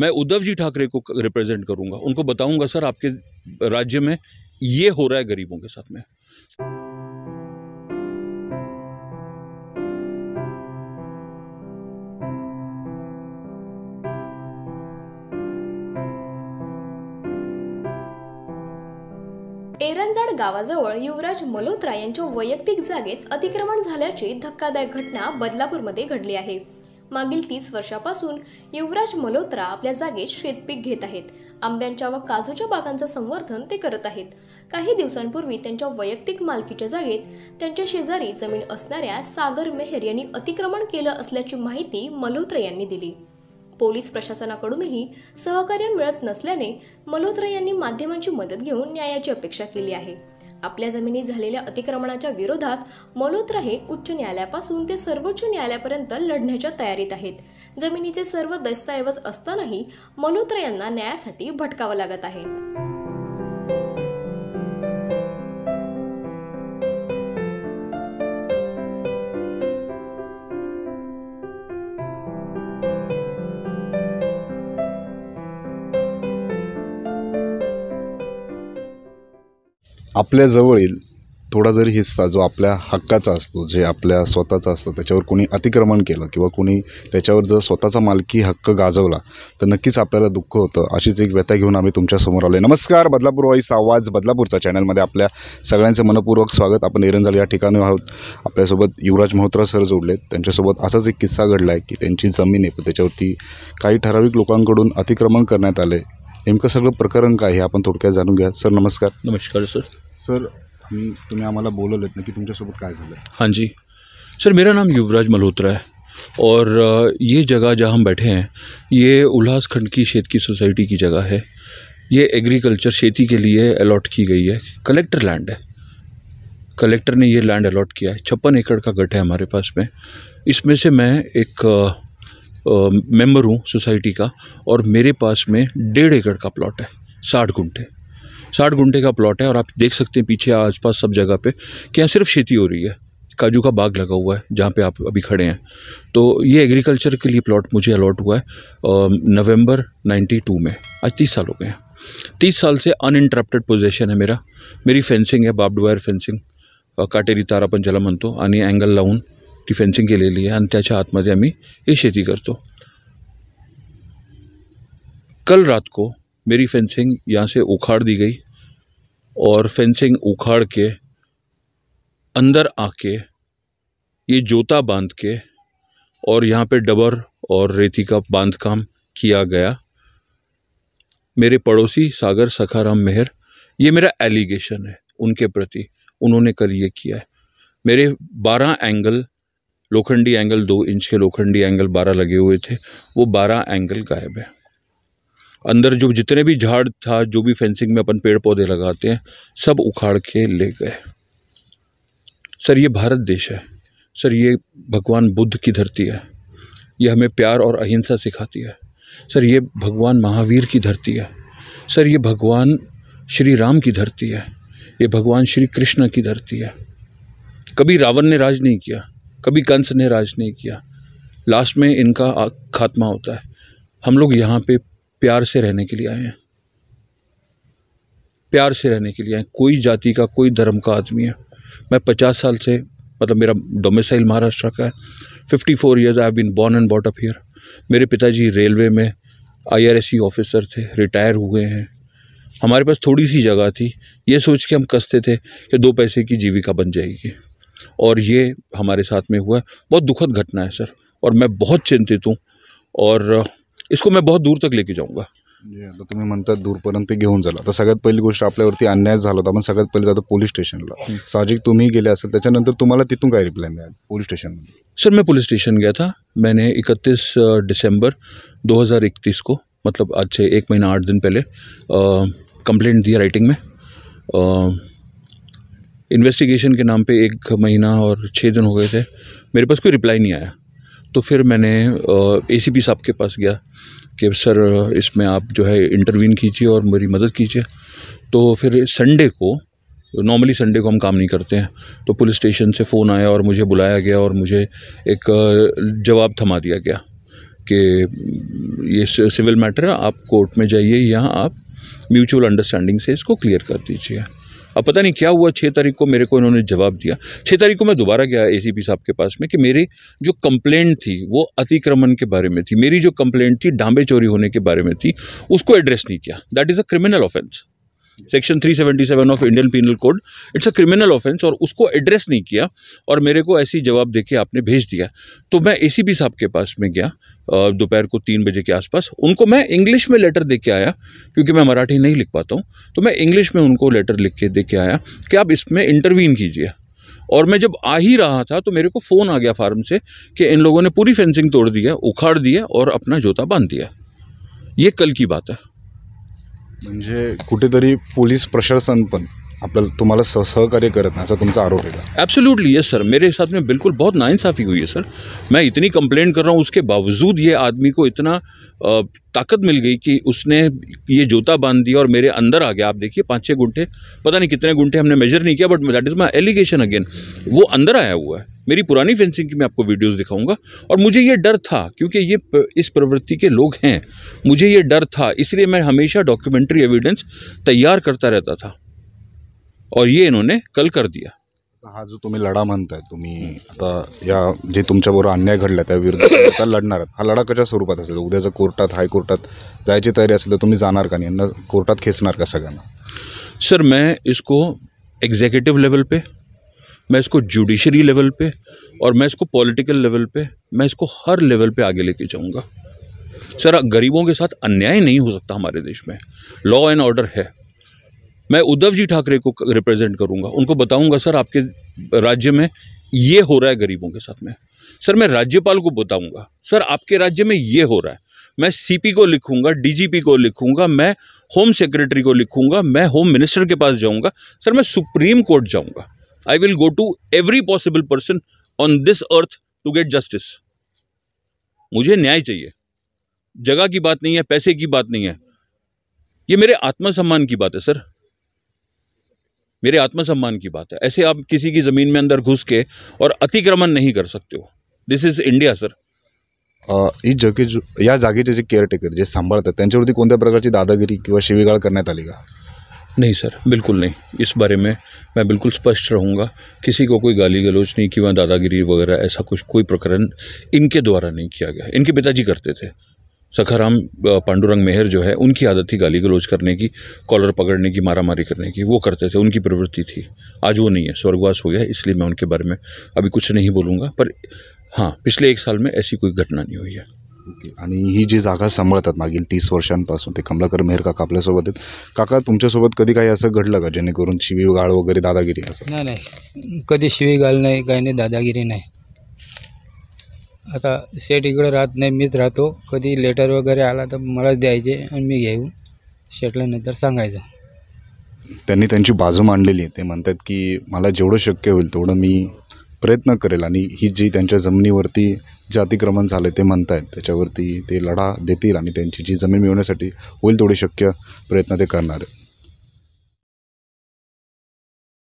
मैं उद्धव जी ठाकरे को रिप्रेजेंट करूंगा उनको बताऊंगा सर आपके राज्य में ये हो रहा है गरीबों के साथ में एरंजाड गावाजवळ युवराज मल्होत्रा यांच्या वैयक्तिक जागेत अतिक्रमण झाल्याची धक्कादायक घटना बदलापूरमध्ये घडली आहे मागील तीस वर्षापासून युवराज मल्होत्रा आपल्या जागेत शेतपीक घेत आहेत आंब्यांच्या व काजूच्या बागांचं संवर्धन ते करत आहेत काही दिवसांपूर्वी त्यांच्या वैयक्तिक मालकीच्या जागेत त्यांच्या शेजारी जमीन असणाऱ्या सागर मेहर यांनी अतिक्रमण केलं असल्याची माहिती मल्होत्रा यांनी दिली पोलीस प्रशासनाकडूनही सहकार्य मिळत नसल्याने मल्होत्रा यांनी माध्यमांची मदत घेऊन न्यायाची अपेक्षा केली आहे आपल्या जमिनीत झालेल्या अतिक्रमणाच्या विरोधात मल्होत्रा हे उच्च न्यायालयापासून ते सर्वोच्च न्यायालयापर्यंत लढण्याच्या तयारीत आहेत जमिनीचे सर्व दस्तऐवज असतानाही मल्होत्रा यांना न्यायासाठी भटकावं लागत आहे आपल्याजवळील थोडा जरी हिस्सा जो आपल्या हक्काचा असतो जे आपल्या स्वतःचा असतो त्याच्यावर कोणी अतिक्रमण केलं किंवा कोणी त्याच्यावर जर स्वतःचा मालकी हक्क गाजवला तर नक्कीच आपल्याला दुःख होतं अशीच एक व्यथा घेऊन आम्ही तुमच्यासमोर आलो आहे नमस्कार बदलापूर वाईस आवाज बदलापूरचा चॅनलमध्ये आपल्या सगळ्यांचं मनपूर्वक स्वागत आपण एरंजाल या ठिकाणी आहोत आपल्यासोबत युवराज महोत्रा सर जोडलेत त्यांच्यासोबत असाच एक किस्सा घडला आहे की त्यांची जमीन आहे पण त्याच्यावरती काही ठराविक लोकांकडून अतिक्रमण करण्यात आले नेमक सग प्रकरण का है अपन थोड़क जाणून सर नमस्कार नमस्कार सर सर तुम्हें आम बोल कि ना का तुमच्यासोबत हाँ जी सर मेरा नाम युवराज मल्होत्रा है और ये जगह जहाँ हम बैठे हैं ये उल्हासखंड की शेत की सोसाइटी की जगह है ये एग्रीकल्चर शेती के लिए अलॉट की गई है कलेक्टर लैंड है कलेक्टर ने ये लैंड अलॉट किया है छप्पन एकड़ का गट है हमारे पास में इसमें से मैं एक मेंबर हूँ सोसाइटी का और मेरे पास में डेढ़ एकड़ का प्लॉट है साठ घुंटे साठ घुंटे का प्लॉट है और आप देख सकते हैं पीछे आसपास सब जगह पे कि यहाँ सिर्फ खेती हो रही है काजू का बाग लगा हुआ है जहाँ पे आप अभी खड़े हैं तो ये एग्रीकल्चर के लिए प्लॉट मुझे अलॉट हुआ है नवंबर 92 में आज तीस साल हो गए हैं तीस साल से अनइंटरप्टेड पोजिशन है मेरा मेरी फेंसिंग है बाबडवायर फेंसिंग काटेरी तारापन जलमंतो आणि एंगल लाउन डिफेन्सिंग फेन्सिंग के लिए त्याच्या आतमध्ये ये ही शेती करते कल रात को मेरी फेंसिंग यहाँ से उखाड़ दी गई और फेंसिंग उखाड़ के अंदर आके ये जोता बांध के और यहाँ पे डबर और रेती का बांध काम किया गया मेरे पड़ोसी सागर सखाराम मेहर ये मेरा एलिगेशन है उनके प्रति उन्होंने कल ये किया है मेरे बारह एंगल लोखंडी एंगल दो इंच के लोखंडी एंगल बारह लगे हुए थे वो बारह एंगल गायब है अंदर जो जितने भी झाड़ था जो भी फेंसिंग में अपन पेड़ पौधे लगाते हैं सब उखाड़ के ले गए सर ये भारत देश है सर ये भगवान बुद्ध की धरती है ये हमें प्यार और अहिंसा सिखाती है सर ये भगवान महावीर की धरती है सर ये भगवान श्री राम की धरती है ये भगवान श्री कृष्ण की धरती है कभी रावण ने राज नहीं किया कभी कंस ने राज नहीं किया लास्ट में इनका खात्मा होता है हम लोग यहाँ पे प्यार से रहने के लिए आए हैं प्यार से रहने के लिए आए कोई जाति का कोई धर्म का आदमी है मैं पचास साल से मतलब मेरा डोमिसाइल महाराष्ट्र का है fifty four years I been born and bought up here मेरे पिताजी रेलवे में आई ऑफिसर e थे रिटायर हुए हैं हमारे पास थोड़ी सी जगह थी ये सोच के हम कसते थे कि दो पैसे की जीविका बन जाएगी और ये हमारे साथ में हुआ है बहुत दुखद घटना है सर और मैं बहुत चिंतित हूँ और इसको मैं बहुत दूर तक लेके जाऊँगा आता तुम्ही म्हणतात दूरपर्यंत घेऊन झाला तर सगळ्यात पहिली गोष्ट आपल्यावरती अन्याय झाला होता पण सगळ्यात पहिले जातो पोलीस स्टेशनला हम्म. साहजिक तुम्ही गेले असेल त्याच्यानंतर तुम्हाला तिथून काय रिप्लाय मिळाला पोलीस स्टेशन सर मैं पुलिस स्टेशन गया था मैंने 31 हज़ार 2031 को मतलब आज से एक महीना आठ दिन पहले कंप्लेंट दिया राइटिंग में आ, इन्वेस्टिगेशन के नाम पे एक महीना और छः दिन हो गए थे मेरे पास कोई रिप्लाई नहीं आया तो फिर मैंने ए सी पी साहब के पास गया कि सर इसमें आप जो है इंटरवीन कीजिए और मेरी मदद कीजिए तो फिर संडे को नॉर्मली संडे को हम काम नहीं करते हैं तो पुलिस स्टेशन से फ़ोन आया और मुझे बुलाया गया और मुझे एक जवाब थमा दिया गया कि ये सिविल मैटर है आप कोर्ट में जाइए या आप म्यूचुअल अंडरस्टैंडिंग से इसको क्लियर कर दीजिए अब पता नहीं क्या हुआ छः तारीख को मेरे को इन्होंने जवाब दिया छः तारीख को मैं दोबारा गया ए साहब के पास में कि मेरी जो कंप्लेंट थी वो अतिक्रमण के बारे में थी मेरी जो कंप्लेंट थी डांबे चोरी होने के बारे में थी उसको एड्रेस नहीं किया that is a criminal offence section 377 of Indian penal code it's a criminal offence और उसको एड्रेस नहीं किया और मेरे को ऐसी जवाब दे के आपने भेज दिया तो मैं ए साहब के पास में गया दोपहर को तीन बजे के आसपास उनको मैं इंग्लिश में लेटर दे के आया क्योंकि मैं मराठी नहीं लिख पाता हूँ तो मैं इंग्लिश में उनको लेटर लिख के दे के आया कि आप इसमें इंटरवीन कीजिए और मैं जब आ ही रहा था तो मेरे को फ़ोन आ गया फार्म से कि इन लोगों ने पूरी फेंसिंग तोड़ दिया उखाड़ दिया और अपना जोता बांध दिया ये कल की बात है म्हणजे कुठेतरी पोलीस प्रशासन पण तुम्हारा सहकार्य कर आरोप है एब्सोल्यूटली यस सर मेरे हिसाब में बिल्कुल बहुत नाइंसाफ़ी हुई है सर मैं इतनी कंप्लेंट कर रहा हूँ उसके बावजूद ये आदमी को इतना ताकत मिल गई कि उसने ये जूता बांध दिया और मेरे अंदर आ गया आप देखिए पाँच छः घुटे पता नहीं कितने घुटे हमने मेजर नहीं किया but that is my allegation again वो अंदर आया हुआ है मेरी पुरानी फेंसिंग की मैं आपको वीडियोस दिखाऊंगा और मुझे ये डर था क्योंकि ये इस प्रवृत्ति के लोग हैं मुझे ये डर था इसलिए मैं हमेशा डॉक्यूमेंट्री एविडेंस तैयार करता रहता था और ये इन्होंने कल कर दिया हा जो लड़ा मानता है तुम्हें आता या जे तुमच्याबरोबर अन्याय घड़ा है विरुद्ध आता लढणार आहात हा लढा कशा कोर्ट में उद्याचा कोर्टात में जाए की तैयारी तर तुम्ही जाणार का नाही कोर्ट में खेचना का सगळ्यांना सर मैं इसको एग्जीक्यूटिव लेवल पे मैं इसको जुडिशरी लेवल पे और मैं इसको पॉलिटिकल लेवल पे मैं इसको हर लेवल पे आगे लेके जाऊँगा सर गरीबों के साथ अन्याय नहीं हो सकता हमारे देश में लॉ एंड ऑर्डर है मैं उद्धव जी ठाकरे को रिप्रेजेंट करूंगा उनको बताऊंगा सर आपके राज्य में ये हो रहा है गरीबों के साथ में सर मैं राज्यपाल को बताऊंगा सर आपके राज्य में ये हो रहा है मैं सीपी को लिखूंगा डीजीपी को लिखूंगा मैं होम सेक्रेटरी को लिखूंगा मैं होम मिनिस्टर के पास जाऊंगा सर मैं सुप्रीम कोर्ट जाऊंगा I will go to every possible person on this earth to get justice मुझे न्याय चाहिए जगह की बात नहीं है पैसे की बात नहीं है ये मेरे आत्मसम्मान की बात है सर मेरे आत्मसम्मान की बात है ऐसे आप किसी की ज़मीन में अंदर घुस के और अतिक्रमण नहीं कर सकते हो दिस इज इंडिया सर जगह जो या जो जे टेकर जे सांभाळतात त्यांच्यावरती कोणत्या प्रकारची दादागिरी किंवा शिवीगाळ करण्यात आली का नहीं सर बिल्कुल नहीं इस बारे में मैं बिल्कुल स्पष्ट रहूँगा किसी को कोई गाली गलोच नहीं कि वह दादागिरी वगैरह ऐसा कुछ कोई प्रकरण इनके द्वारा नहीं किया गया इनके पिताजी करते थे सखाराम पांडुरंग मेहर जो है उनकी आदत थी गाली गलोज करने की कॉलर पकड़ने की मारामारी करने की वो करते थे उनकी प्रवृत्ति थी आज वो नहीं है स्वर्गवास हो गया है इसलिए मैं उनके बारे में अभी कुछ नहीं बोलूँगा पर हाँ पिछले एक साल में ऐसी कोई घटना नहीं हुई है आणि ही जी जागा सांभाळतात मागील तीस वर्षांपासून ते कमलाकर मेहर काका आपल्यासोबत आहेत काका तुमच्यासोबत कधी काही असं घडलं का जेणेकरून वगैरह वगैरे दादागिरी असं नाही नाही कधी नहीं नाही काही नाही दादागिरी नाही आता शेट इकडं राहत नाही मीच राहतो कधी लेटर वगैरे आला तर मलाच द्यायचे आणि मी घेऊन शेटला नंतर सांगायचं त्यांनी त्यांची बाजू मांडलेली आहे ते म्हणतात की मला जेवढं शक्य होईल तेवढं मी प्रयत्न करेल आणि ही जी त्यांच्या जमिनीवरती जे अतिक्रमण झालं ते म्हणत आहेत त्याच्यावरती ते लढा देतील आणि त्यांची जी जमीन मिळवण्यासाठी होईल तेवढे शक्य प्रयत्न ते करणार आहेत